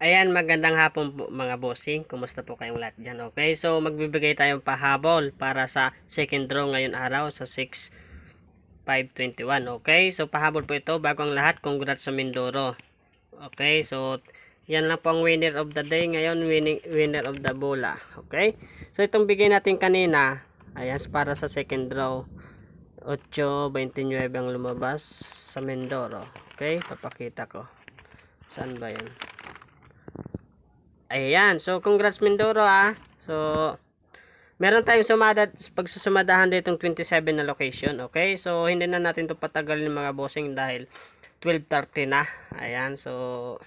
Ayan, magandang hapon po mga bossing. Kumusta po kayong lahat dyan? Okay, so magbibigay tayong pahabol para sa second draw ngayon araw sa 6-5-21. Okay, so pahabol po ito. Bago ang lahat, congrats sa Mindoro. Okay, so yan lang po ang winner of the day. Ngayon, winning, winner of the bola. Okay, so itong bigay natin kanina, ayan, para sa second draw. 8.29 ang lumabas sa Mindoro. Okay, papakita ko. Saan ba yan? Ayan. So, congrats Mindoro ah. So, meron tayong sumada, pagsusumadahan ditong 27 na location. Okay? So, hindi na natin to patagalin ng mga bossing dahil 12.30 na. Ayan. So,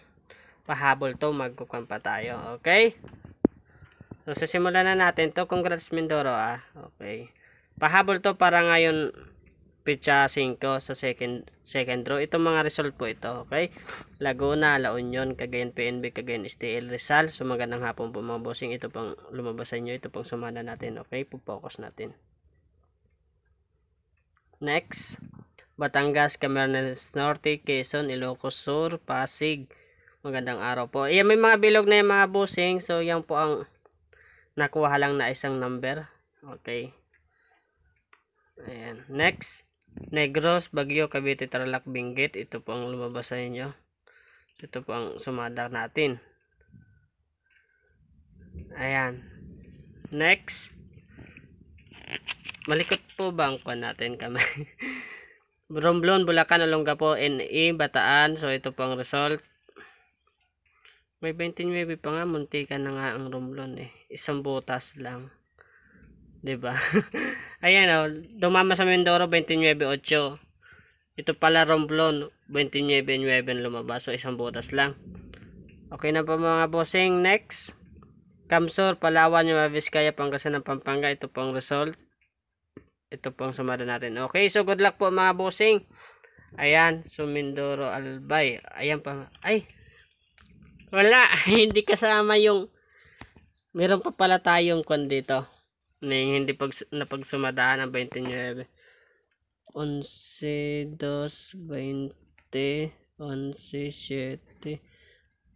pahabol to. Magkukuan pa tayo. Okay? So, sisimulan na natin to. Congrats Mindoro ah. Okay. Pahabol to para ngayon Pecha 5 sa second second row. Itong mga result po ito, okay? Laguna, La Union, Cagayan PNB, Cagayan STL Rizal. So magandang hapon po mga bossing. Ito pang lumabas sa inyo, ito pang sumana natin, okay? Pag-focus natin. Next, Batangas, Camarines Norte, Quezon, Ilocos Sur, Pasig. Magandang araw po. Ayan, may mga bilog na yung mga bossing. So yan po ang nakuha lang na isang number. Okay. Ayan. Next. Negros, Bagyo, Cavite, Tarlac, Benguet. Ito po ang lumabas sa inyo. Ito po ang sumadak natin. Ayan. Next. Malikot po ba ang kuha natin kamay? Romblon, Bulacan, po, NE, Bataan. So, ito po ang result. May 29 pa nga. Munti ka na nga ang Romblon eh. Isang butas lang diba? ba? Ayan oh, dumama sa Mindoro 29.8. Ito pala Romblon 29.9 lumabas. So isang butas lang. Okay na po mga bossing. Next. Kamsor, Palawan, Nueva Vizcaya, Pangasinan, Pampanga. Ito pong result. Ito pong sumada natin. Okay, so good luck po mga bossing. Ayan, so Mindoro, Albay. Ayan pa. Ay, wala. Hindi kasama yung meron pa pala tayong kon dito ning hindi pag, napagsumadaan ang 29. 11, 2, 20, 11, 7,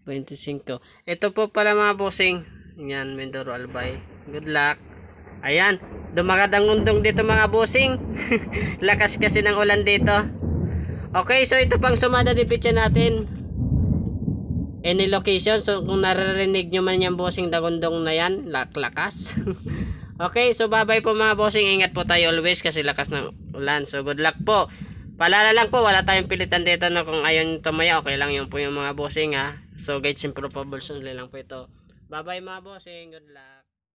25. Ito po pala mga bossing. Yan, Mindoro Albay. Good luck. Ayan, dumarad ang undong dito mga bossing. Lakas kasi ng ulan dito. Okay, so ito pang sumada di picture natin. Any location, so kung naririnig nyo man yung bossing dagundong na yan, lak lakas. Okay, so bye-bye po mga bossing. Ingat po tayo always kasi lakas ng ulan. So good luck po. Palala lang po, wala tayong pilitan dito no, kung ayaw tumaya. Okay lang yun po yung mga bossing ha. So guys, improvables only lang po ito. Bye-bye mga bossing. Good luck.